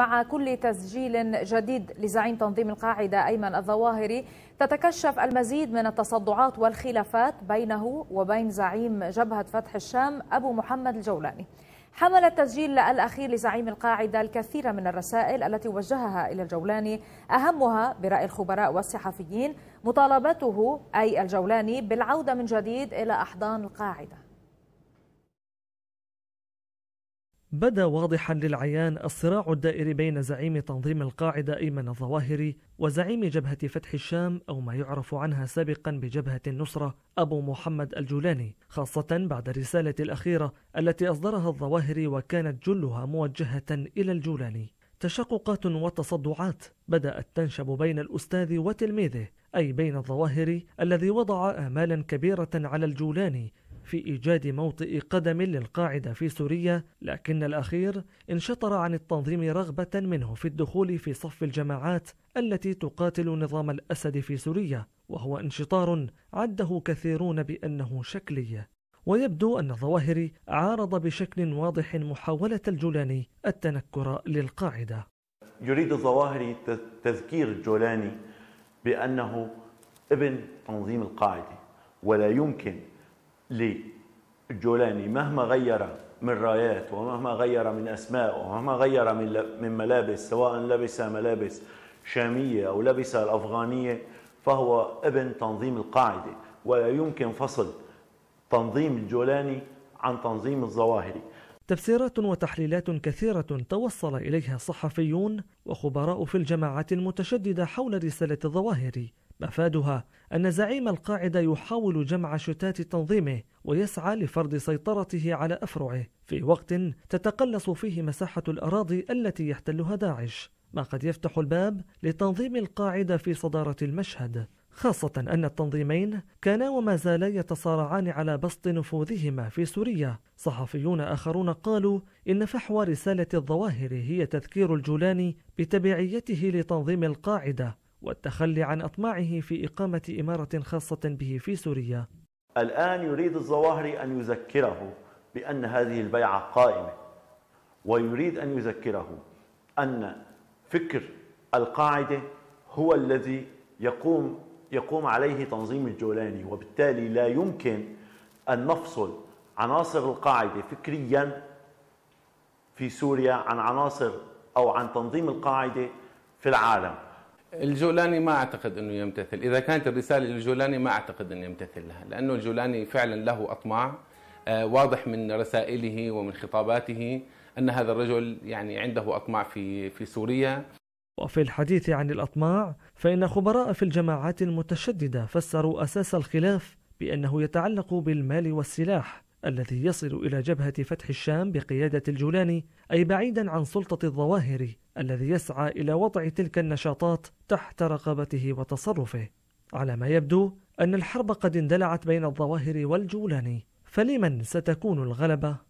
مع كل تسجيل جديد لزعيم تنظيم القاعدة أيمن الظواهري تتكشف المزيد من التصدعات والخلافات بينه وبين زعيم جبهة فتح الشام أبو محمد الجولاني حمل التسجيل الأخير لزعيم القاعدة الكثير من الرسائل التي وجهها إلى الجولاني أهمها برأي الخبراء والصحفيين مطالبته أي الجولاني بالعودة من جديد إلى أحضان القاعدة بدا واضحا للعيان الصراع الدائر بين زعيم تنظيم القاعدة أيمن الظواهري وزعيم جبهة فتح الشام أو ما يعرف عنها سابقا بجبهة النصرة أبو محمد الجولاني خاصة بعد الرسالة الأخيرة التي أصدرها الظواهري وكانت جلها موجهة إلى الجولاني تشققات وتصدعات بدأت تنشب بين الأستاذ وتلميذه أي بين الظواهري الذي وضع آمالا كبيرة على الجولاني في إيجاد موطئ قدم للقاعدة في سوريا لكن الأخير انشطر عن التنظيم رغبة منه في الدخول في صف الجماعات التي تقاتل نظام الأسد في سوريا وهو انشطار عده كثيرون بأنه شكلي ويبدو أن الظواهري عارض بشكل واضح محاولة الجولاني التنكر للقاعدة يريد الظواهري تذكير الجولاني بأنه ابن تنظيم القاعدة ولا يمكن للجولاني مهما غير من رايات ومهما غير من أسماء ومهما غير من من ملابس سواء لبس ملابس شامية أو لبس الأفغانية فهو ابن تنظيم القاعدة ولا يمكن فصل تنظيم الجولاني عن تنظيم الظواهري تفسيرات وتحليلات كثيرة توصل إليها صحفيون وخبراء في الجماعات المتشددة حول رسالة الظواهري مفادها أن زعيم القاعدة يحاول جمع شتات تنظيمه ويسعى لفرض سيطرته على أفرعه في وقت تتقلص فيه مساحة الأراضي التي يحتلها داعش ما قد يفتح الباب لتنظيم القاعدة في صدارة المشهد خاصة أن التنظيمين كانا وما زالا يتصارعان على بسط نفوذهما في سوريا صحفيون آخرون قالوا إن فحوى رسالة الظواهر هي تذكير الجولاني بتبعيته لتنظيم القاعدة والتخلي عن أطماعه في إقامة إمارة خاصة به في سوريا الآن يريد الظواهري أن يذكره بأن هذه البيعة قائمة ويريد أن يذكره أن فكر القاعدة هو الذي يقوم يقوم عليه تنظيم الجولاني وبالتالي لا يمكن أن نفصل عناصر القاعدة فكريا في سوريا عن عناصر أو عن تنظيم القاعدة في العالم الجولاني ما اعتقد انه يمتثل، اذا كانت الرساله للجولاني ما اعتقد انه يمتثل لها، لانه الجولاني فعلا له اطماع آه، واضح من رسائله ومن خطاباته ان هذا الرجل يعني عنده اطماع في في سوريا. وفي الحديث عن الاطماع فان خبراء في الجماعات المتشدده فسروا اساس الخلاف بانه يتعلق بالمال والسلاح الذي يصل إلى جبهة فتح الشام بقيادة الجولاني أي بعيدا عن سلطة الظواهر الذي يسعى إلى وضع تلك النشاطات تحت رقبته وتصرفه على ما يبدو أن الحرب قد اندلعت بين الظواهر والجولاني فلمن ستكون الغلبة